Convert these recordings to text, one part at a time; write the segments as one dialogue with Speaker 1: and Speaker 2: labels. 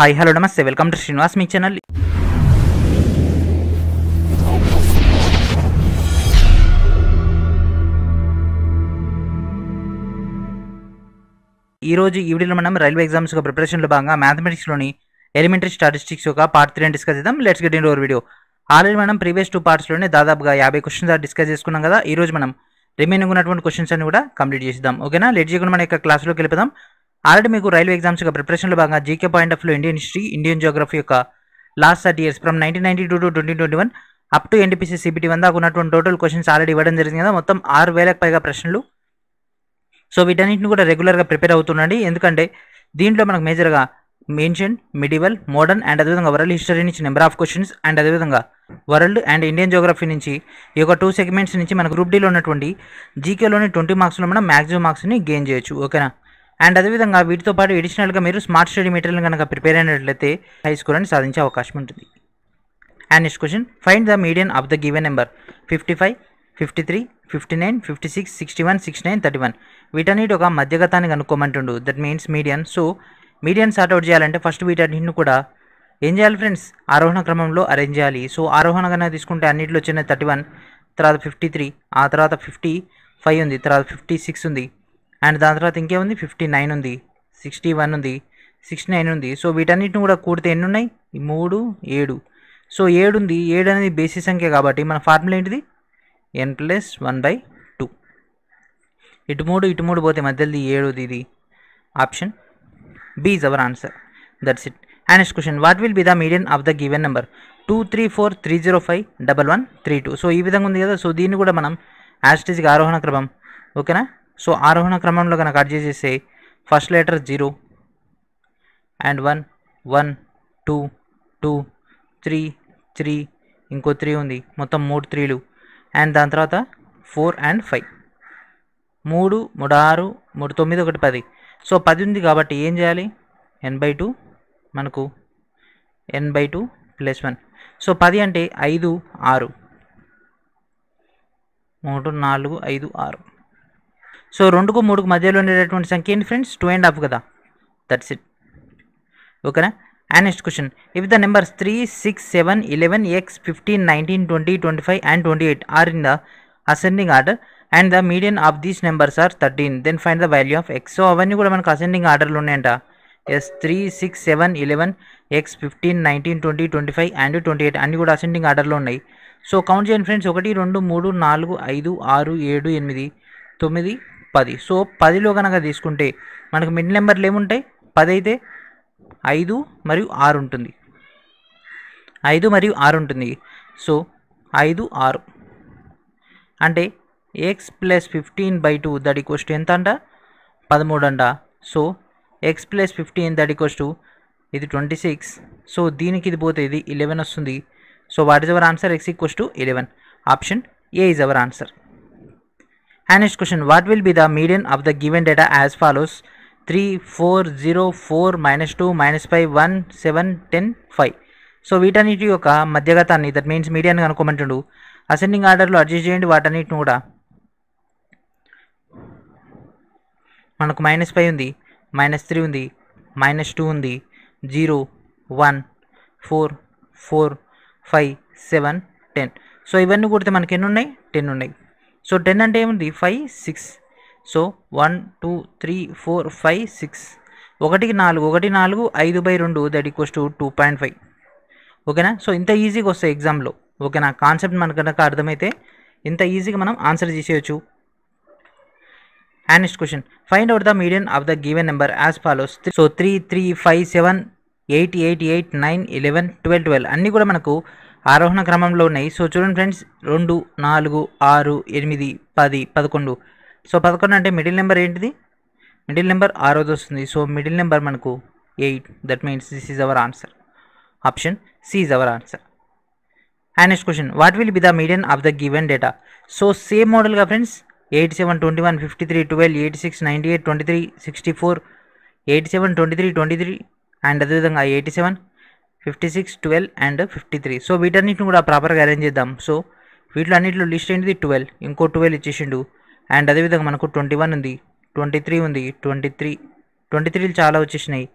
Speaker 1: Hi hello నమస్తే welcome to Srinivas మీ channel ఈరోజు ఈ వీడియోలో మనం రైల్వే ఎగ్జామ్స్ యొక్క ప్రిపరేషన్లో భాగంగా మ్యాథమెటిక్స్లోని ఎలిమెంటరీ స్టాటిస్టిక్స్ యొక్క పార్ట్ త్రీ డిస్కస్ చేద్దాం let's get in over video already మనం ప్రీవియస్ టూ పార్ట్స్లోనే దాదాపుగా యాభై క్వశ్చన్స్ డిస్కస్ చేసుకున్నాం కదా ఈరోజు మనం రిమైనింగ్ ఉన్నటువంటి క్వశ్చన్స్ అన్ని కూడా కంప్లీట్ చేద్దాం ఓకేనా లెట్ చేయకుండా మన యొక్క క్లాస్లోకి వెళ్ళిపోదాం ఆల్రెడీ మీకు రైల్వే ఎగ్జామ్స్ యొక్క ప్రిపరేషన్లో భాగంగా GK point of view Indian history Indian geography యొక్క last thirty years from nineteen ninety two to twenty twenty one up to NTPC CBT one దాకా ఉన్నటువంటి టోటల్ క్వశ్చన్స్ ఆల్రెడీ ఇవ్వడం జరిగింది కదా మొత్తం ఆరు వేలకు పైగా ప్రశ్నలు సో వీటన్నిటిని కూడా రెగ్యులర్గా ప్రిపేర్ అవుతుండండి ఎందుకంటే దీంట్లో మనకు మేజర్గా మెన్షన్ మిడివల్ మోడర్న్ అండ్ అదేవిధంగా వరల్డ్ హిస్టరీ నుంచి నెంబర్ ఆఫ్ క్వశ్చన్స్ అండ్ అదేవిధంగా వరల్డ్ అండ్ ఇండియన్ జోగ్రఫీ నుంచి ఈ యొక్క టూ సెగ్మెంట్స్ నుంచి మన గ్రూప్ డీలో ఉన్నటువంటి జీకేలోని ట్వంటీ మార్క్స్లో మనం మ్యాక్సిమం మార్క్స్ని గెయిన్ చేయొచ్చు ఓకేనా అండ్ అదేవిధంగా వీటితో పాటు ఎడిషనల్గా మీరు స్మార్ట్ స్టడీ మెటీరియల్ కనుక ప్రిపేర్ అయినట్లయితే హై స్కోర్ అని సాధించే అవకాశం ఉంటుంది and next question find the median of the given number fifty five fifty three fifty nine fifty six sixty one sixty nine thirty one వీటన్నిటి ఒక మధ్యగతాన్ని కనుక్కోమంటుండు that means median so median sort out చేయాలంటే first వీటన్నింటిని కూడా ఏం చేయాలి friends ఆరోహణ క్రమంలో అరేంజ్ చేయాలి సో ఆరోహణగానే తీసుకుంటే అన్నింటిలో వచ్చిన థర్టీ వన్ తర్వాత ఫిఫ్టీ త్రీ ఆ తర్వాత ఫిఫ్టీ ఫైవ్ ఉంది తర్వాత ఫిఫ్టీ సిక్స్ ఉంది అండ్ దాని తర్వాత ఇంకేముంది ఫిఫ్టీ నైన్ ఉంది సిక్స్టీ వన్ ఉంది సిక్స్టీ నైన్ ఉంది సో వీటన్నిటిని కూడా కూడితే ఎన్ని ఉన్నాయి మూడు ఏడు సో ఏడు ఉంది ఏడు అనేది బేసిక్ సంఖ్య కాబట్టి మన ఫార్ములా ఏంటిది N plus one by two ఇటు మూడు ఇటు మూడు పోతే మధ్యలో ఏడుది ఇది option B is our answer that's it and next question what will be the median of the given number two three four three zero five double one three two so ఈ విధంగా ఉంది కదా సో దీన్ని కూడా మనం యాస్టేజ్కి ఆరోహణ క్రమం ఓకేనా సో ఆరోహణ క్రమంలో కనుక అర్జీ చేస్తే first letter zero and one one two two three three ఇంకో త్రీ ఉంది మొత్తం మూడు త్రీలు అండ్ దాని తర్వాత ఫోర్ అండ్ ఫైవ్ మూడు మూడు ఆరు మూడు తొమ్మిది ఒకటి పది సో పది ఉంది కాబట్టి ఏం చేయాలి ఎన్ బై టూ మనకు n by two plus one so పది అంటే ఐదు ఆరు మూడు నాలుగు ఐదు ఆరు సో రెండుకు మూడుకు మధ్యలో ఉండేటటువంటి సంఖ్య ఏంటి ఫ్రెండ్స్ టూ అండ్ హాఫ్ కదా దట్స్ ఇట్ ఓకేనా and next question if the numbers three six seven eleven x fifteen nineteen twenty twenty five and twenty eight are in the ascending order and the median of these numbers are thirteen then find the value of x so అవన్నీ కూడా మనకు ascending ఆర్డర్లు ఉన్నాయంట ఎస్ three six seven eleven x fifteen nineteen twenty twenty five and twenty eight అన్ని కూడా ascending ఆర్డర్లో ఉన్నాయి సో కౌంట్ చేయండి ఫ్రెండ్స్ ఒకటి రెండు మూడు నాలుగు ఐదు ఆరు ఏడు ఎనిమిది తొమ్మిది పది సో పదిలో కనుక తీసుకుంటే మనకు మిడ్ నెంబర్లు ఏముంటాయి పది అయితే ఐదు మరియు ఆరు ఉంటుంది ఐదు మరియు ఆరు ఉంటుంది సో ఐదు ఆరు అంటే x plus fifteen by two దాడి కోస్ట్ ఎంత అంట పదమూడు అంట సో ఎక్స్ ప్లస్ ఫిఫ్టీన్ దాడి కోస్ట్ ఇది ట్వంటీ సిక్స్ సో దీనికి ఇది పోతే ఇది ఇలెవెన్ వస్తుంది so what is our answer x equals to eleven option A is our answer And next question, what will be the median of the given data as follows? 3, 4, 0, 4, minus 2, minus 5, 1, 7, 10, 5. So వీటన్నిటి యొక్క మధ్యగతాన్ని that means మీడియాన్ని కనుక్కోమంటుండు ascending ఆర్డర్లో adjust చేయండి వాటన్నిటిని కూడా మనకు మైనస్ ఫైవ్ ఉంది మైనస్ త్రీ ఉంది మైనస్ టూ ఉంది zero one four four five seven ten so ఇవన్నీ కొడితే మనకి ఎన్ని ఉన్నాయి టెన్ ఉన్నాయి సో టెన్ అంటే ఏముంది five six so one two three four five six ఒకటికి నాలుగు ఒకటి నాలుగు ఐదు బై రెండు that equals to two point five ఓకేనా సో ఇంత ఈజీగా వస్తాయి ఎగ్జామ్లో ఓకేనా కాన్సెప్ట్ మనకు కనుక అర్థమైతే ఇంత ఈజీగా మనం ఆన్సర్ చేసేయచ్చు and next question find out the median of the given number as follows so three three five seven eight eight eight nine eleven twelve twelve అన్నీ కూడా మనకు ఆరోహణ క్రమంలో ఉన్నాయి సో చూడండి ఫ్రెండ్స్ రెండు నాలుగు ఆరు ఎనిమిది పది పదకొండు సో పదకొండు అంటే మిడిల్ నెంబర్ ఏంటిది మిడిల్ నెంబర్ ఆరోది వస్తుంది సో మిడిల్ నెంబర్ మనకు eight that means this is our answer option C is our answer and next question what will be the median of the given data so same మోడల్గా friends eight seven twenty one fifty three twelve eight six ninety eight twenty three sixty four eighty seven twenty three twenty three and అదేవిధంగా eighty seven fifty six twelve and fifty three so వీటన్నిటిని కూడా ప్రాపర్గా arrange చేద్దాం so వీటిలో అన్నింటిలో list ఏంటిది twelve ఇంకో twelve ఇచ్చేసిండు and అదేవిధంగా మనకు ట్వంటీ వన్ ఉంది ట్వంటీ త్రీ ఉంది ట్వంటీ త్రీ ట్వంటీ త్రీలు చాలా వచ్చేసినాయి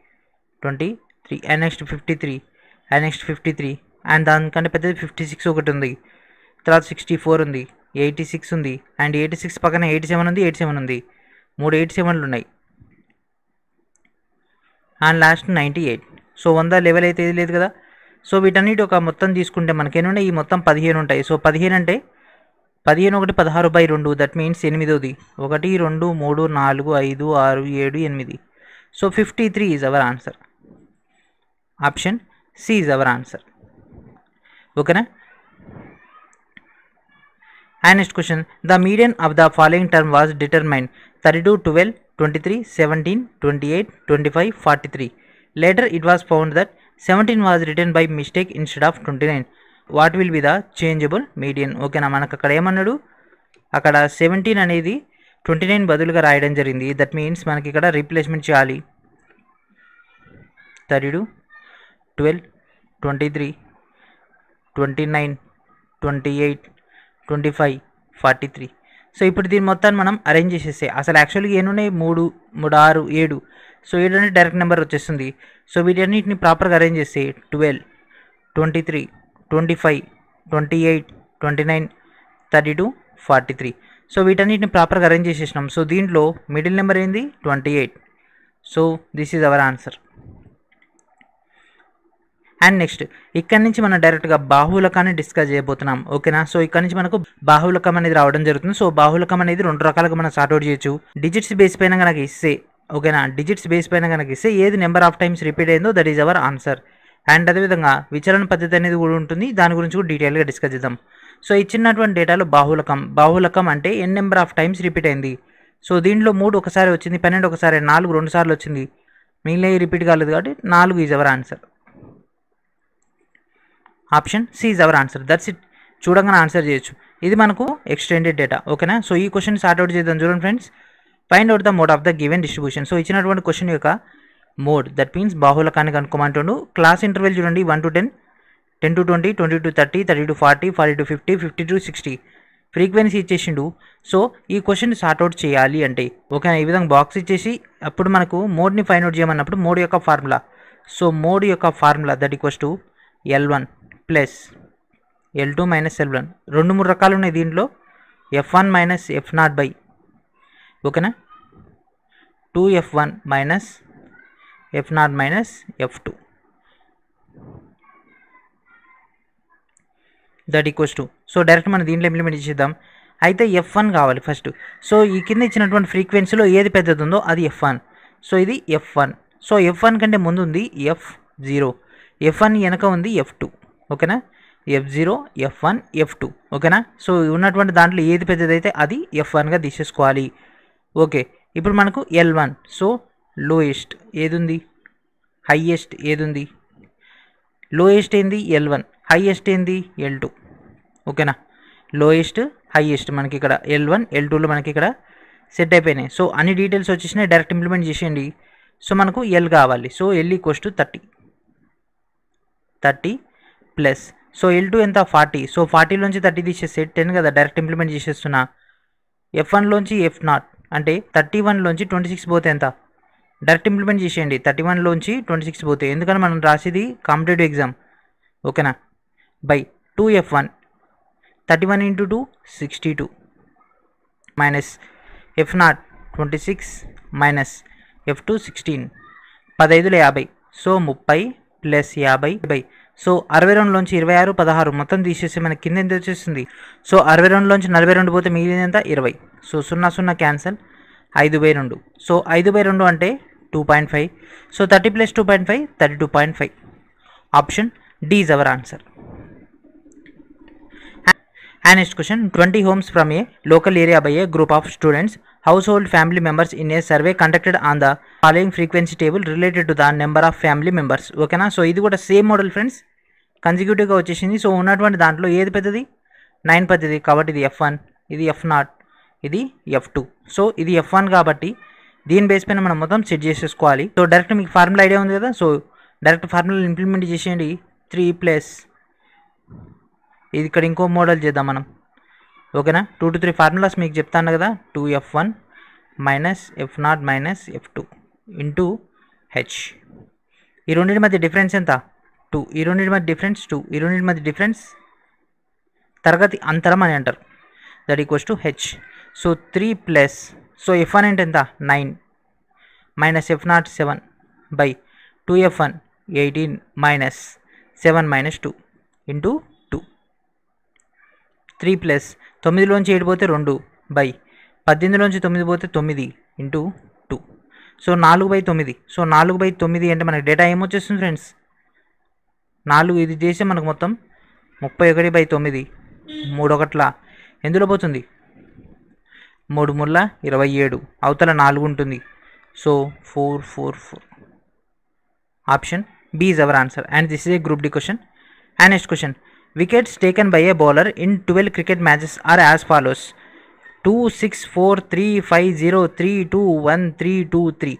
Speaker 1: twenty three and next fifty three and next fifty three and దానికంటే పెద్దది ఫిఫ్టీ సిక్స్ ఒకటి ఉంది తర్వాత సిక్స్టీ ఫోర్ ఉంది ఎయిటీ సిక్స్ ఉంది అండ్ ఎయిటీ సిక్స్ పక్కన ఎయిటీ సెవెన్ ఉంది ఎయిటీ సెవెన్ ఉంది మూడు ఎయిటీ సెవెన్లు ఉన్నాయి and last ninety eight so వంద లెవెల్ అయితే ఏది లేదు కదా సో వీటన్నిటి ఒక మొత్తం తీసుకుంటే మనకి మనకేనుండే ఈ మొత్తం పదిహేను ఉంటాయి సో పదిహేను అంటే పదిహేను ఒకటి పదహారు బై రెండు దట్ మీన్స్ ఎనిమిదోది ఒకటి రెండు మూడు నాలుగు ఐదు ఆరు ఏడు ఎనిమిది so fifty three is our answer option C is our answer ఓకేనా and next question the median of the following term was determine thirty two twelve twenty three seventeen twenty eight twenty five forty three later it it found that seventeen 17 return by mistake mistake of twenty nine what will be the changeable median ఓకేనా మనకు అక్కడ ఏమన్నాడు అక్కడ seventeen అనేది twenty nine బదులుగా రాయడం జరిగింది that means మనకి ఇక్కడ రీప్లేస్మెంట్ చేయాలి thirty two twelve twenty three twenty nine twenty eight twenty five forty three so ఇప్పుడు దీని మొత్తాన్ని మనం అరేంజ్ చేసేస్తే అసలు యాక్చువల్గా ఏనున్నాయి మూడు మూడు ఆరు ఏడు సో ఏంటంటే డైరెక్ట్ నెంబర్ వచ్చేస్తుంది సో వీటన్నిటిని ప్రాపర్గా అరేంజ్ చేస్తే twelve twenty three twenty five twenty eight twenty nine thirty two forty three so వీటన్నిటిని ప్రాపర్గా అరేంజ్ చేసేసినాం సో దీంట్లో మిడిల్ నెంబర్ ఏంది twenty eight so this is our answer and next ఇక్కడి నుంచి మనం డైరెక్ట్గా బాహులకాన్ని డిస్కస్ చేయబోతున్నాం ఓకేనా సో ఇక్కడ నుంచి మనకు బాహులకం అనేది రావడం జరుగుతుంది సో బాహులకం అనేది రెండు రకాలుగా మనం సార్ట్అవుట్ చేయొచ్చు డిజిట్స్ బేస్ పైన కనుక ఇస్తే ఓకేనా డిజిట్స్ బేస్ పైన కనుక ఇస్తే ఏది నెంబర్ ఆఫ్ టైమ్స్ రిపీట్ అయిందో that is our answer and అదేవిధంగా విచారణ పద్ధతి అనేది కూడా ఉంటుంది దాని గురించి కూడా డీటెయిల్గా డిస్కస్ చేద్దాం సో ఇచ్చినటువంటి డేటాలో బాహులకం బాహులకం అంటే n number of times repeat అయింది సో దీంట్లో మూడు ఒకసారి వచ్చింది పన్నెండు ఒకసారి నాలుగు రెండు సార్లు వచ్చింది మిగిలిన రిపీట్ కాలేదు కాబట్టి నాలుగు is our answer option C is our answer that's it చూడంగానే ఆన్సర్ చేయొచ్చు ఇది మనకు ఎక్స్టెండెడ్ డేటా ఓకేనా సో ఈ క్వశ్చన్ సార్ట్అవుట్ చేద్దాం చూడండి friends find out the mode of the given distribution so ఇచ్చినటువంటి క్వశ్చన్ యొక్క మోడ్ దట్ మీన్స్ బాహులకాన్ని కనుక్కోమంటుండు క్లాస్ ఇంటర్వెల్ చూడండి one to ten ten to twenty twenty to thirty thirty to forty forty to fifty fifty to sixty frequency ఇచ్చేసిండు so ఈ question sort out చేయాలి అంటే okay ఈ విధంగా బాక్స్ ఇచ్చేసి అప్పుడు మనకు మోడ్ని ఫైండ్ అవుట్ చేయమన్నప్పుడు మోడ్ యొక్క ఫార్ములా సో మోడ్ యొక్క formula that equals to L one plus L two minus L one రెండు మూడు రకాలు ఉన్నాయి దీంట్లో F one minus F nought by ఓకేనా two F one minus F not minus F two that equals to so direct మనం దీంట్లో implement చేద్దాం అయితే ఎఫ్ వన్ కావాలి ఫస్ట్ సో ఈ కింద ఇచ్చినటువంటి ఫ్రీక్వెన్సీలో ఏది పెద్దది ఉందో అది ఎఫ్ వన్ సో ఇది F one so F one కంటే ముందు ఉంది ఎఫ్ జీరో ఎఫ్ వన్ వెనక ఉంది ఎఫ్ టూ ఓకేనా F zero F one F two ఓకేనా సో ఉన్నటువంటి దాంట్లో ఏది పెద్దదైతే అది ఎఫ్ వన్గా తీసేసుకోవాలి ఓకే ఇప్పుడు మనకు ఎల్ వన్ సో లోయెస్ట్ ఏదుంది హయ్యెస్ట్ ఏదుంది లోయెస్ట్ ఏంది ఎల్ వన్ హయ్యెస్ట్ ఏంది ఎల్ టూ ఓకేనా లోయెస్ట్ హయ్యెస్ట్ మనకి ఇక్కడ ఎల్ వన్ ఎల్ టూలో మనకి ఇక్కడ సెట్ అయిపోయినాయి సో అన్ని డీటెయిల్స్ వచ్చేసినాయి డైరెక్ట్ ఇంప్లిమెంట్ చేసేయండి సో మనకు ఎల్ కావాలి so L equals to thirty thirty plus so L two ఎంత ఫార్టీ సో ఫార్టీలోంచి థర్టీ సెట్ టెన్ కదా డైరెక్ట్ ఇంప్లిమెంట్ చేసేస్తున్నా ఎఫ్ వన్లోంచి ఎఫ్ నాట్ అంటే థర్టీ వన్లోంచి ట్వంటీ సిక్స్ పోతే ఎంత డైరెక్ట్ ఇంప్లిమెంట్ చేసేయండి థర్టీ వన్లోంచి ట్వంటీ సిక్స్ పోతే ఎందుకంటే మనం రాసేది కాంపిటేటివ్ ఎగ్జామ్ ఓకేనా by two F one thirty one into two sixty two minus F not twenty six minus F two sixteen పదైదులో యాభై సో ముప్పై ప్లస్ యాభై బై సో అరవై రెండులోంచి ఇరవై ఆరు పదహారు మొత్తం తీసేసి మనకి కింద ఎంత వచ్చేసింది సో అరవై రెండులోంచి నలభై రెండు పోతే మిగిలింది ఎంత ఇరవై సో సున్నా సున్నా క్యాన్సల్ ఐదు బై రెండు సో ఐదు బై రెండు అంటే two point five so thirty plus two point five thirty two point five option D is our answer and next question twenty homes from a local area by a group of students hold family members in a survey conducted on the following frequency table related to the number of family members ఓకేనా so ఇది కూడా same model friends కన్సిక్యూటివ్గా వచ్చేసింది so ఉన్నటువంటి దాంట్లో ఏది పెద్దది nine పెద్దది కాబట్టి ఇది ఎఫ్ వన్ ఇది ఎఫ్ నాట్ ఇది ఎఫ్ టూ సో ఇది ఎఫ్ వన్ కాబట్టి దీని బేస్ పైన మనం మొత్తం సెట్ చేసేసుకోవాలి సో డైరెక్ట్ మీకు ఫార్ములా ఐడియా ఉంది కదా సో డైరెక్ట్ ఫార్ములా ఇంప్లిమెంట్ చేసేయండి త్రీ ప్లస్ ఇది ఇక్కడ ఇంకో మోడల్ చేద్దాం మనం ఓకేనా టూ టు త్రీ ఫార్ములాస్ మీకు చెప్తాను కదా two F one minus F not minus F two into H ఈ రెండింటి మధ్య డిఫరెన్స్ ఎంత టూ ఈ రెండింటి మధ్య డిఫరెన్స్ టూ ఈ రెండింటి మధ్య డిఫరెన్స్ తరగతి అంతరం అని అంటారు that equals to H so three plus so F one అంటే ఎంత nine minus F nought seven by two F one eighteen minus seven minus two into three plus తొమ్మిదిలోంచి ఏడు పోతే రెండు బై పద్దెనిమిదిలోంచి తొమ్మిది పోతే తొమ్మిది ఇంటూ టూ సో నాలుగు బై తొమ్మిది సో నాలుగు బై తొమ్మిది అంటే మనకి డేటా ఏమొచ్చేస్తుంది ఫ్రెండ్స్ నాలుగు ఇది చేసి మనకు మొత్తం ముప్పై ఒకటి బై తొమ్మిది మూడు ఒకట్ల ఎందులో పోతుంది మూడు ముళ్ళ ఇరవై ఏడు అవతల నాలుగు ఉంటుంది so four four four option B is our answer and this is a group D question and next question Wickets taken by a bowler in 12 cricket matches are as follows 2, 6, 4, 3, 5, 0, 3, 2, 1, 3, 2, 3.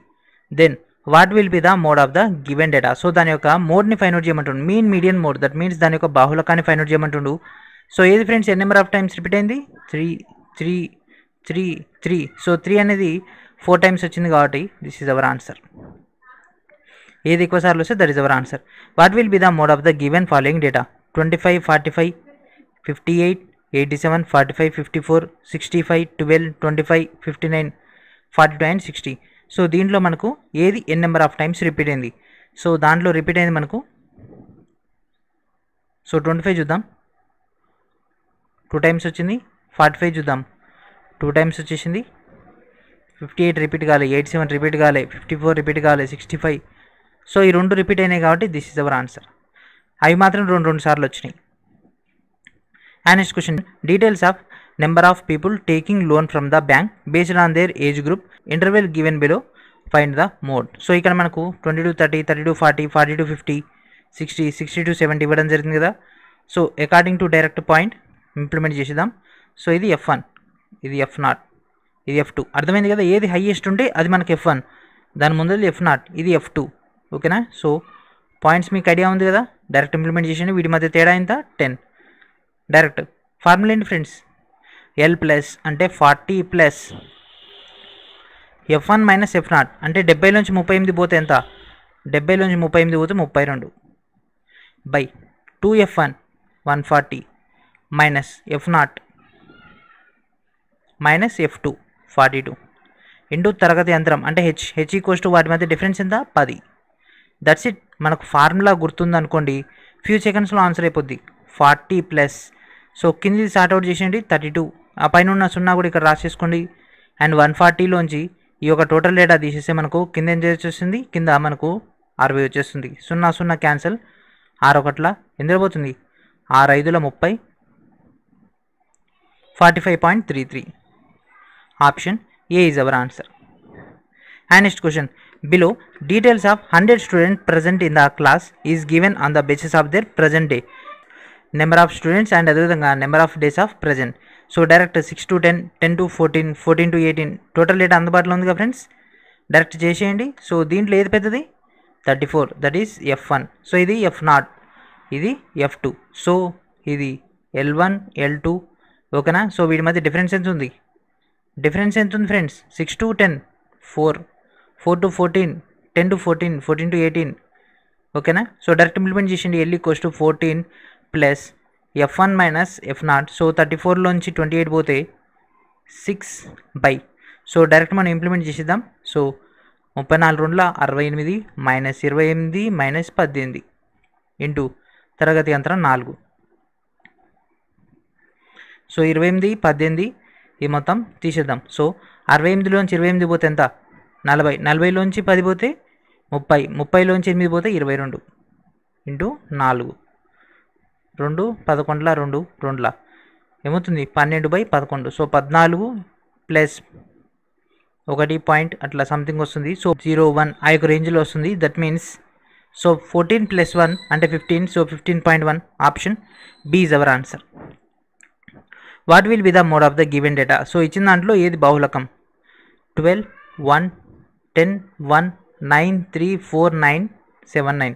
Speaker 1: Then what will be the mode of the given data so దాని యొక్క మోడ్ని find out చేయమంటుండు mean median mode that means దాని యొక్క బాహులకాన్ని find out చేయమంటుండు so ఏది friends n number of times repeat అయింది three three three three so three అనేది ఫోర్ టైమ్స్ వచ్చింది కాబట్టి దిస్ ఈజ్ అవర్ ఆన్సర్ ఏది ఎక్కువసార్లు వస్తే that is our answer what will be the mode of the given following data twenty five forty five fifty eight eighty seven forty five fifty four sixty five twelve twenty five fifty nine forty two and sixty so దీంట్లో మనకు ఏది n number of times repeat అయింది so దాంట్లో repeat అయింది మనకు so twenty five చూద్దాం two times వచ్చింది forty five చూద్దాం టూ టైమ్స్ వచ్చేసింది ఫిఫ్టీ ఎయిట్ రిపీట్ కాలే ఎయిట్ సెవెన్ రిపీట్ కాలే ఫిఫ్టీ ఫోర్ రిపీట్ కాలే సిక్స్టీ ఫైవ్ సో ఈ రెండు రిపీట్ అయినాయి కాబట్టి దిస్ ఇస్ అవర్ ఆన్సర్ అవి మాత్రం రెండు రెండు సార్లు వచ్చినాయి next question details of number of people taking loan from the bank based on their age group interval given below find the mode so ఇక్కడ మనకు twenty to thirty thirty to forty forty to fifty sixty sixty to seventy ఇవ్వడం జరిగింది కదా so according to direct point implement చేసేద్దాం so ఇది F one ఇది F not ఇది F two అర్థమైంది కదా ఏది హైయెస్ట్ ఉంటే అది మనకు ఎఫ్ వన్ దాని ముందు ఎఫ్ నాట్ ఇది ఎఫ్ టూ ఓకేనా సో పాయింట్స్ మీకు ఐడియా ఉంది కదా డైరెక్ట్ ఇంప్లిమెంట్ చేసి వీటి మధ్య తేడా ఎంత టెన్ డైరెక్ట్ ఫార్ములా ఏంటి ఫ్రెండ్స్ ఎల్ ప్లస్ అంటే forty plus F one minus F not అంటే డెబ్బై నుంచి ముప్పై ఎనిమిది పోతే ఎంత డెబ్బై నుంచి ముప్పై ఎనిమిది పోతే ముప్పై రెండు by two F one one forty minus F not minus F two forty two into తరగతి యంత్రం అంటే హెచ్ హెచ్ ఈక్వల్స్ టు వాటి మధ్య డిఫరెన్స్ ఎంత పది దట్స్ ఇట్ మనకు ఫార్ములా గుర్తుందనుకోండి ఫ్యూ సెకండ్స్లో ఆన్సర్ అయిపోద్ది ఫార్టీ ప్లస్ సో కింది అవుట్ చేసేయండి థర్టీ టూ ఆ పైన ఉన్న సున్నా కూడా ఇక్కడ రాసేసుకోండి అండ్ వన్ ఫార్టీలోంచి ఈ యొక్క టోటల్ డేటా తీసేస్తే మనకు కింద ఎంత వచ్చేస్తుంది కింద మనకు అరవై వచ్చేస్తుంది సున్నా సున్నా క్యాన్సల్ ఆరు ఒకట్ల ఎందుకు పోతుంది ఆరు ఐదుల ముప్పై forty five point three three option A is our answer and next question Below, details of 100 students present in the class is given on the basis of their present day. Number of students and అదేవిధంగా number of days of present so direct six to ten ten to fourteen fourteen to eighteen total date అందుబాటులో ఉందిగా friends direct చేసేయండి so దీంట్లో ఏది పెద్దది thirty four that is F one so ఇది F not ఇది F two so ఇది L one L two ఓకేనా సో వీటి మధ్య డిఫరెన్స్ ఎంత ఉంది డిఫరెన్స్ ఎంత ఉంది friends six to ten four four to fourteen ten to fourteen fourteen to eighteen ఓకేనా సో డైరెక్ట్ ఇంప్లిమెంట్ చేసిండి L equals to fourteen plus F one minus F naught so thirty ఫోర్లోంచి twenty eight పోతే six by so direct మనం implement చేసేద్దాం so ముప్పై నాలుగు రెండుల అరవై ఎనిమిది మైనస్ ఇరవై ఎనిమిది మైనస్ పద్దెనిమిది ఇంటూ తరగతి అంతరం నాలుగు సో ఇరవై ఎనిమిది పద్దెనిమిది ఈ మొత్తం తీసేద్దాం సో అరవై ఎనిమిదిలోంచి ఇరవై ఎనిమిది పోతే ఎంత నలభై నలభైలోంచి పది పోతే ముప్పై ముప్పైలోంచి ఎనిమిది పోతే ఇరవై రెండు ఇంటూ నాలుగు రెండు పదకొండుల రెండు రెండుల ఏమవుతుంది పన్నెండు బై పదకొండు సో పద్నాలుగు ప్లస్ ఒకటి పాయింట్ అట్లా సంథింగ్ వస్తుంది సో జీరో వన్ ఆ యొక్క రేంజ్లో వస్తుంది that means so fourteen plus one అంటే fifteen so fifteen point one option B is our answer what will be the mode of the given data so ఇచ్చిన దాంట్లో ఏది బహుళకం twelve one ten one nine three four nine seven nine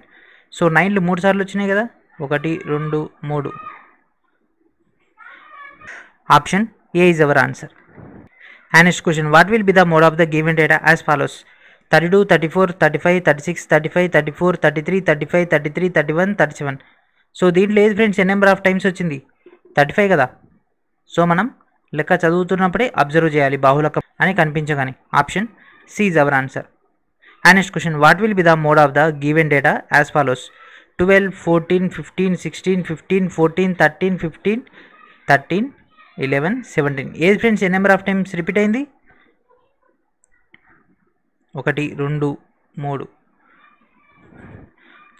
Speaker 1: so నైన్లు మూడు సార్లు వచ్చినాయి కదా ఒకటి రెండు మూడు option A is our answer and next question what will be the mode of the given data as follows thirty two thirty four thirty five thirty six thirty five thirty four thirty three thirty five thirty three thirty one thirty seven so దీంట్లో ఏది friends a number of times వచ్చింది thirty five కదా so మనం లెక్క చదువుతున్నప్పుడే observe చేయాలి బాహులకం అని కనిపించగానే option C is our answer. And next question, what will be the mode of the given data as follows 12, 14, 15, 16, 15, 14, 13, 15, 13, 11, 17. Age friends a number of times repeat అయింది ఒకటి రెండు మూడు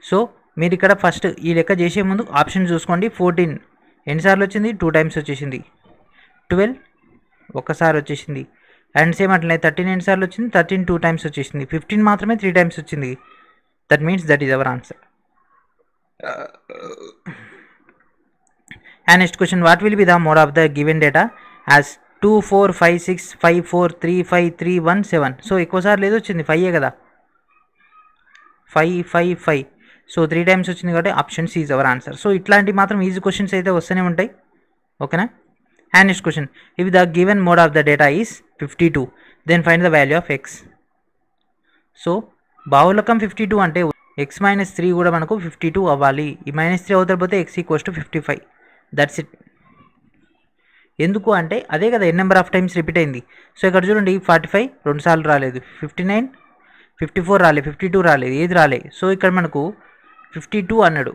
Speaker 1: సో మీరు ఇక్కడ ఫస్ట్ ఈ లెక్క చేసే ముందు ఆప్షన్ చూసుకోండి ఫోర్టీన్ ఎన్నిసార్లు వచ్చింది టూ టైమ్స్ వచ్చేసింది ట్వెల్వ్ ఒకసారి వచ్చేసింది అండ్ సేమ్ అట్లనే థర్టీన్ ఎన్ని సార్లు వచ్చింది థర్టీన్ టూ టైమ్స్ వచ్చేసింది ఫిఫ్టీన్ మాత్రమే త్రీ టైమ్స్ వచ్చింది that means that is our answer and next question what will be the mode of the given data as two four five six five four three five three one seven so ఎక్కువసార్లు ఏదో వచ్చింది ఫైవే కదా five five five so three times వచ్చింది కాబట్టి options is our answer so ఇట్లాంటి మాత్రం easy questions అయితే వస్తూనే ఉంటాయి ఓకేనా And next question, if the given mode of the data is 52, then find the value of x. So బాహుళకం fifty two అంటే ఎక్స్ మైనస్ త్రీ కూడా మనకు ఫిఫ్టీ టూ అవ్వాలి ఈ మైనస్ త్రీ అవతల పోతే X equals to fifty five that's it ఎందుకు అంటే అదే కదా N number of times repeat అయింది సో ఇక్కడ చూడండి ఫార్టీ ఫైవ్ రెండుసార్లు రాలేదు ఫిఫ్టీ నైన్ ఫిఫ్టీ ఫోర్ రాలేదు ఫిఫ్టీ టూ రాలేదు ఏది రాలే సో ఇక్కడ మనకు ఫిఫ్టీ టూ అన్నాడు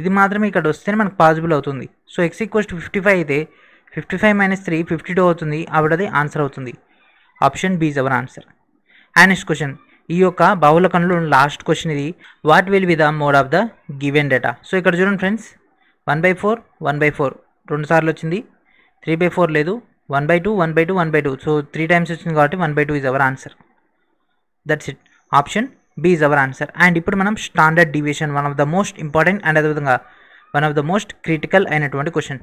Speaker 1: ఇది మాత్రమే ఇక్కడ వస్తేనే మనకు పాసిబుల్ అవుతుంది so X equals to fifty five అయితే fifty five minus three fifty two అవుతుంది ఆవిడది ఆన్సర్ అవుతుంది option B our answer and next question ఈ యొక్క బావుల కణులు లాస్ట్ క్వశ్చన్ ఇది what will be the mode of the given data so ఇక్కడ చూడండి friends one by four one by four రెండు సార్లు వచ్చింది త్రీ బై ఫోర్ లేదు one by two one by two one by two so three times వచ్చింది కాబట్టి one by two is our answer that's it option B is our answer and ఇప్పుడు మనం standard division one of the most important and అదేవిధంగా one of the most critical అయినటువంటి question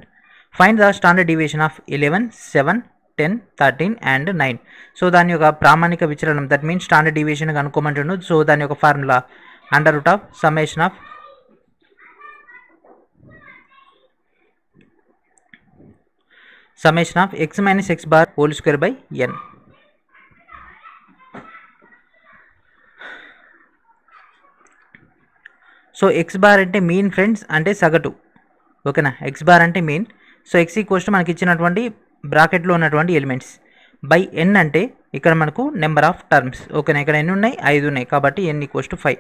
Speaker 1: find the standard division of eleven seven ten thirteen and nine so దాని యొక్క ప్రామాణిక విచలనం that means standard division కనుక్కోమంటుండు so దాని యొక్క formula under root of summation of summation of X minus X bar whole square by N so X bar అంటే mean friends అంటే సగటు ఓకేనా ఎక్స్ బార్ అంటే మీన్ సో ఎక్స్ ఈక్వల్స్ మనకి ఇచ్చినటువంటి బ్రాకెట్లో ఉన్నటువంటి ఎలిమెంట్స్ బై ఎన్ అంటే ఇక్కడ మనకు నెంబర్ ఆఫ్ టర్మ్స్ ఓకేనా ఇక్కడ ఎన్ని ఉన్నాయి ఐదు ఉన్నాయి కాబట్టి N equals to five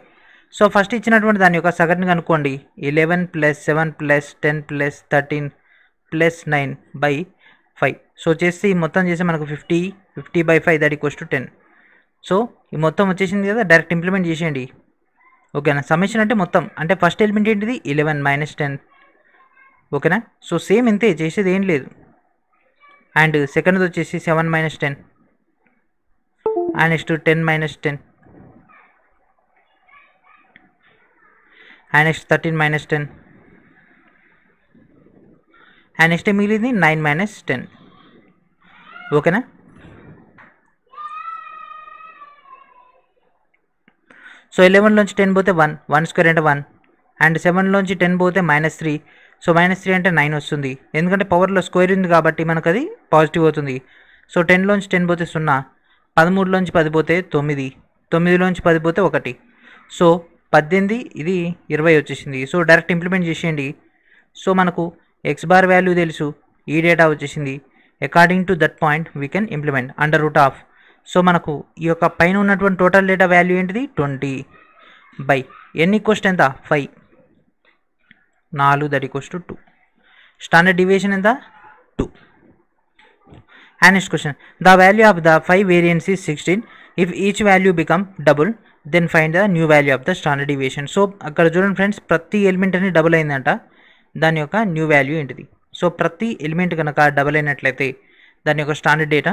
Speaker 1: so first ఇచ్చినటువంటి దాని యొక్క సగటుని కనుక్కోండి eleven plus seven plus ten plus thirteen plus nine by five so చేసి మొత్తం చేస్తే మనకు ఫిఫ్టీ ఫిఫ్టీ బై ఫైవ్ దాటి ఈక్వల్స్ టు టెన్ సో ఈ మొత్తం వచ్చేసింది కదా డైరెక్ట్ ఇంప్లిమెంట్ చేసేయండి ఓకేనా సమ్మేషన్ అంటే మొత్తం అంటే ఫస్ట్ ఎలిమెంట్ ఏంటిది ఇలెవెన్ మైనస్ టెన్ ఓకేనా సో సేమ్ ఇంతే చేసేది ఏం లేదు అండ్ సెకండ్ వచ్చేసి seven minus ten and ten minus ten and thirteen minus ten and next మిగిలింది నైన్ మైనస్ టెన్ ఓకేనా సో ఎలెవెన్లోంచి టెన్ పోతే వన్ వన్ స్క్వేర్ అంటే వన్ అండ్ సెవెన్లోంచి టెన్ పోతే minus three so minus three అంటే nine వస్తుంది ఎందుకంటే పవర్లో స్క్వేర్ ఉంది కాబట్టి మనకు అది పాజిటివ్ అవుతుంది సో టెన్లోంచి టెన్ పోతే సున్నా పదమూడులోంచి పది పోతే తొమ్మిది తొమ్మిదిలోంచి పది పోతే ఒకటి సో పద్దెనిమిది ఇది ఇరవై వచ్చేసింది సో డైరెక్ట్ ఇంప్లిమెంట్ చేసేయండి సో మనకు ఎక్స్ బార్ వాల్యూ తెలుసు ఈ డేటా వచ్చేసింది according to that point we can implement under root of so మనకు ఈ యొక్క పైన ఉన్నటువంటి టోటల్ డేటా వాల్యూ ఏంటిది ట్వంటీ బై ఎన్ని కోస్ట్ ఎంత ఫైవ్ నాలుగు that equals to two standard deviation ఎంత two and next question the value of the five variance is sixteen if each value become double then find the new value of the standard deviation so అక్కడ చూడండి friends ప్రతి element అనేది double అయిందంట దాని యొక్క new value ఏంటిది so ప్రతి element కనుక డబుల్ అయినట్లయితే దాని యొక్క స్టాండర్డ్ డేటా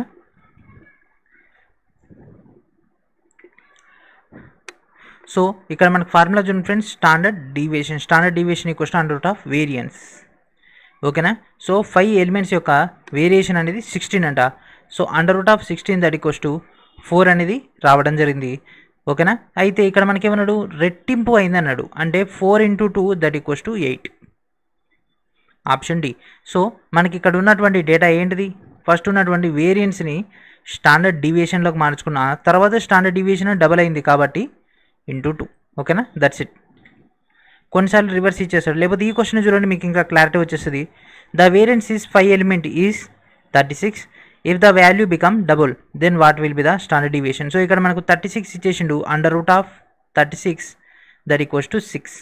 Speaker 1: సో ఇక్కడ మనకు ఫార్ములా చూడండి friends standard deviation standard deviation ఈ క్వశ్చన్ అండర్ ఆఫ్ వేరియన్స్ ఓకేనా సో ఫైవ్ ఎలిమెంట్స్ యొక్క వేరియేషన్ అనేది సిక్స్టీన్ అంట so under root of sixteen that equals to four అనేది రావడం జరిగింది ఓకేనా అయితే ఇక్కడ మనకేమన్నాడు రెట్టింపు అయింది అన్నాడు అంటే four into two that equals to eight option D so మనకి ఇక్కడ ఉన్నటువంటి డేటా ఏంటిది ఫస్ట్ ఉన్నటువంటి వేరియన్స్ని స్టాండర్డ్ డివియేషన్లోకి మార్చుకున్న తర్వాత స్టాండర్డ్ డివియేషన్ డబల్ అయింది కాబట్టి ఇంటూ టూ ఓకేనా దట్స్ ఇట్ కొన్నిసార్లు రివర్స్ ఇచ్చేస్తాడు లేకపోతే ఈ క్వశ్చన్ చూడండి మీకు ఇంకా క్లారిటీ వచ్చేస్తుంది the variance is five element is thirty six if the value become double then what will be the standard deviation so ఇక్కడ మనకు థర్టీ సిక్స్ ఇచ్చేసిండు under root of thirty six that equals to six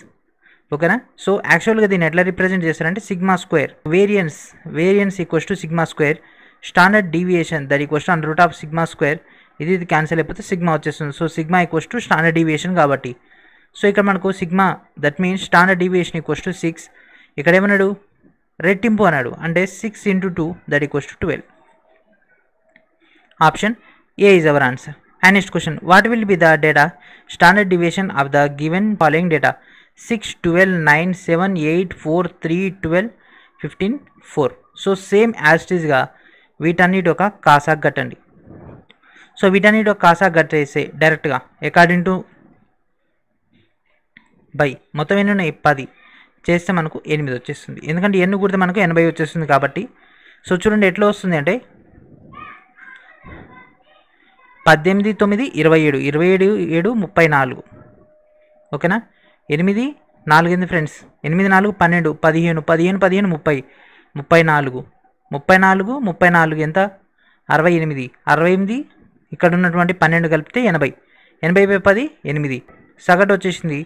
Speaker 1: ఓకేనా so యాక్చువల్గా దీన్ని ఎట్లా represent చేస్తారంటే sigma square variance variance equals to sigma square standard deviation that equals to under root of sigma square ఇది ఇది cancel అయిపోతే sigma వచ్చేస్తుంది so sigma equals to standard deviation కాబట్టి సో ఇక్కడ మనకు sigma that means standard deviation equals to six ఇక్కడ ఏమన్నాడు రెట్టింపు అన్నాడు అంటే six into two that equals to twelve option A is our answer and next question what will be the data standard deviation of the given following data six twelve nine seven eight four three twelve fifteen four so same యాజ్టీస్గా వీటన్నిటి ఒక కాసాకు కట్టండి so వీటన్నిటి ఒక కాసా gut చేసే డైరెక్ట్గా according to buy మొత్తం ఎన్ని ఉన్నాయి పది చేస్తే మనకు ఎనిమిది వచ్చేస్తుంది ఎందుకంటే ఎన్ని కూడితే మనకు ఎనభై వచ్చేస్తుంది కాబట్టి సో చూడండి ఎట్లా వస్తుంది అంటే పద్దెనిమిది తొమ్మిది ఇరవై ఏడు ఇరవై ఏడు ఏడు ముప్పై నాలుగు ఓకేనా ఎనిమిది నాలుగైంది ఫ్రెండ్స్ ఎనిమిది నాలుగు పన్నెండు పదిహేను పదిహేను పదిహేను ముప్పై ముప్పై నాలుగు ముప్పై నాలుగు ముప్పై నాలుగు ఎంత అరవై ఎనిమిది అరవై ఎనిమిది ఇక్కడ ఉన్నటువంటి పన్నెండు కలిపితే ఎనభై ఎనభై బై పది ఎనిమిది సగటు వచ్చేసింది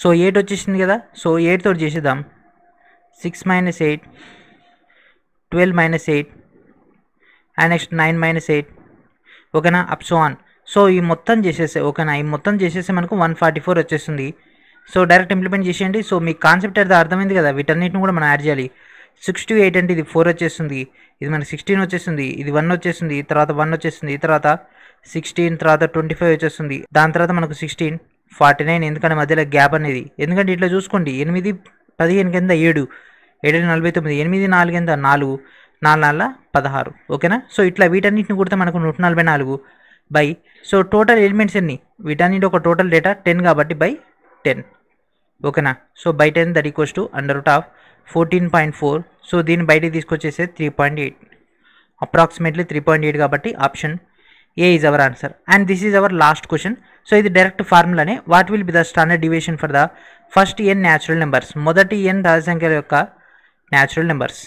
Speaker 1: సో ఎయిట్ వచ్చేసింది కదా సో ఎయిట్ తోటి చేసేద్దాం six minus eight twelve minus eight and next nine minus eight ఓకేనా అప్ సో ఆన్ సో ఈ మొత్తం చేసేసే ఓకేనా ఈ మొత్తం చేసేసే మనకు వన్ ఫార్టీ ఫోర్ వచ్చేస్తుంది సో డైరెక్ట్ ఇంప్లిమెంట్ చేసేయండి సో మీ కాన్సెప్ట్ అయితే అర్థమైంది కదా వీటన్నిటిని కూడా మనం యాడ్ చేయాలి సిక్స్ టు ఎయిట్ అంటే ఇది ఫోర్ వచ్చేస్తుంది ఇది మనకి సిక్స్టీన్ వచ్చేసింది ఇది వన్ వచ్చేసింది తర్వాత వన్ వచ్చేసింది తర్వాత సిక్స్టీన్ తర్వాత ట్వంటీ ఫైవ్ వచ్చేస్తుంది దాని తర్వాత మనకు సిక్స్టీన్ ఫార్టీ నైన్ ఎందుకంటే మధ్యలో గ్యాప్ అనేది ఎందుకంటే ఇట్లా చూసుకోండి ఎనిమిది పదిహేను కింద ఏడు ఏడు నలభై తొమ్మిది ఎనిమిది నాలుగు కింద నాలుగు నాలుగు నాలుగు పదహారు ఓకేనా సో ఇట్లా వీటన్నిటిని కుడితే మనకు నూట నలభై నాలుగు బై సో టోటల్ ఎలిమెంట్స్ ఎన్ని వీటన్నింటి ఒక టోటల్ డేటా టెన్ కాబట్టి బై టెన్ ఓకేనా సో బయట ఎంత that equals to under root of fourteen point four so దీన్ని బయటకి తీసుకొచ్చేసే three point eight approximately three point eight కాబట్టి option A is our answer and this is our last question so ఇది direct ఫార్ములానే what will be the standard division for the first n natural numbers మొదటి n సంఖ్యల యొక్క natural numbers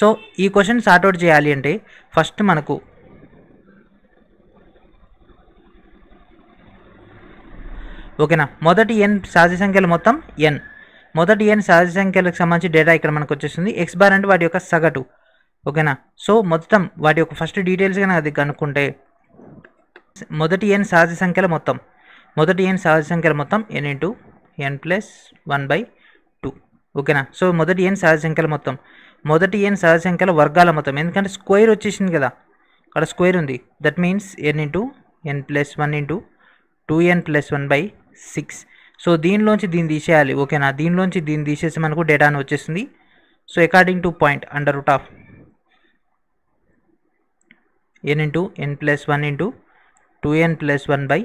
Speaker 1: so ఈ question sort out చేయాలి అంటే first మనకు ఓకేనా మొదటి ఎన్ సహజ సంఖ్యలు మొత్తం ఎన్ మొదటి ఎన్ సహజ సంఖ్యలకు సంబంధించి డేటా ఇక్కడ మనకు వచ్చేస్తుంది ఎక్స్ బార్ అంటే వాటి యొక్క సగటు ఓకేనా సో మొత్తం వాటి యొక్క ఫస్ట్ డీటెయిల్స్ కానీ అది కనుక్కుంటే మొదటి ఎన్ సహజ సంఖ్యల మొత్తం మొదటి ఎన్ సహజ సంఖ్యల మొత్తం n into n plus one by two ఓకేనా సో మొదటి ఎన్ సహజ సంఖ్యల మొత్తం మొదటి ఎన్ సహజ సంఖ్యల వర్గాల మొత్తం ఎందుకంటే స్క్వేర్ వచ్చేసింది కదా అక్కడ స్క్వేర్ ఉంది that means n into n plus one into two n plus one by six so దీనిలోంచి దీన్ని తీసేయాలి ఓకేనా దీనిలోంచి దీన్ని తీసేసి మనకు డేటాను వచ్చేస్తుంది so according to point under root of n into n plus one into two n plus one by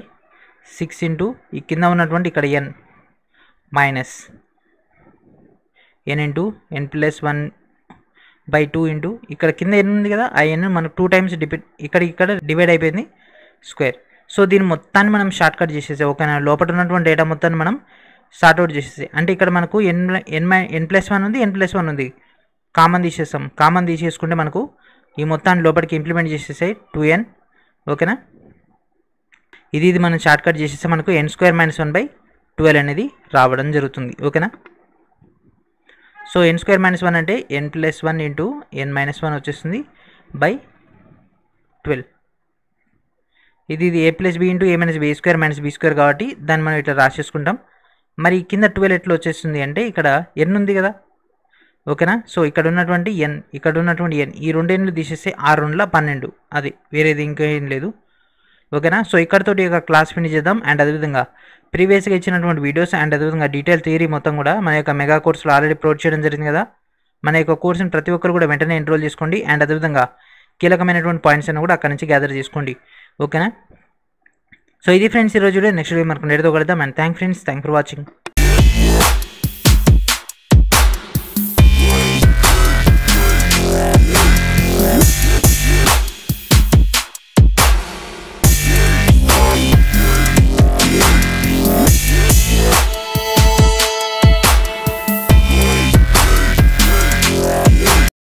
Speaker 1: six into ఈ కింద ఉన్నటువంటి ఇక్కడ n minus n into n plus one by two into ఇక్కడ కింద ఎన్ ఉంది కదా ఆ ఎన్ మనకు టూ టైమ్స్ డిపెండ్ ఇక్కడ ఇక్కడ డివైడ్ అయిపోయింది స్క్వేర్ సో దీని మొత్తాన్ని మనం షార్ట్ కట్ ఓకేనా లోపల ఉన్నటువంటి డేటా మొత్తాన్ని మనం షార్ట్ అవుట్ అంటే ఇక్కడ మనకు ఎన్ ఎన్ ఎన్ ప్లస్ వన్ ఉంది ఎన్ ప్లస్ వన్ ఉంది కామన్ తీసేస్తాం కామన్ తీసేసుకుంటే మనకు ఈ మొత్తాన్ని లోపలికి ఇంప్లిమెంట్ చేసేసాయి టూ ఎన్ ఓకేనా ఇది ఇది మనం షార్ట్ కట్ చేసేస్తే మనకు n square minus one by twelve అనేది రావడం జరుగుతుంది ఓకేనా so n square minus one అంటే n plus one into n minus one వచ్చేస్తుంది బై ట్వెల్వ్ ఇది ఇది a plus b into a minus b square minus b square కాబట్టి దాన్ని మనం ఇట్లా రాసేసుకుంటాం మరి కింద ట్వెల్వ్ ఎట్లా వచ్చేస్తుంది అంటే ఇక్కడ ఎన్ ఉంది కదా ఓకేనా సో ఇక్కడ ఉన్నటువంటి ఎన్ ఇక్కడ ఉన్నటువంటి ఎన్ ఈ రెండు ఎన్లు తీసేస్తే ఆరు రెండుల పన్నెండు అది వేరేది ఇంకేం లేదు ఓకేనా సో ఇక్కడతోటి ఒక క్లాస్ ఫినిష్ చేద్దాం అండ్ అదేవిధంగా ప్రీవియస్గా ఇచ్చినటువంటి వీడియోస్ అండ్ అదేవిధంగా డీటెయిల్ థియరీ మొత్తం కూడా మన యొక్క మెగా కోర్సులో ఆల్రెడీ ప్రొవైడ్ చేయడం జరిగింది కదా మన యొక్క కోర్సుని ప్రతి ఒక్కరు కూడా వెంటనే ఎన్రోల్ చేసుకోండి అండ్ అదేవిధంగా కీలకమైనటువంటి పాయింట్స్ అన్నీ కూడా అక్కడి నుంచి గ్యాదర్ చేసుకోండి ఓకేనా సో ఇది ఫ్రెండ్స్ ఈరోజు నెక్స్ట్ వీడియో మనకు నేర్చుకోగలుగుతాం and thank friends thank for watching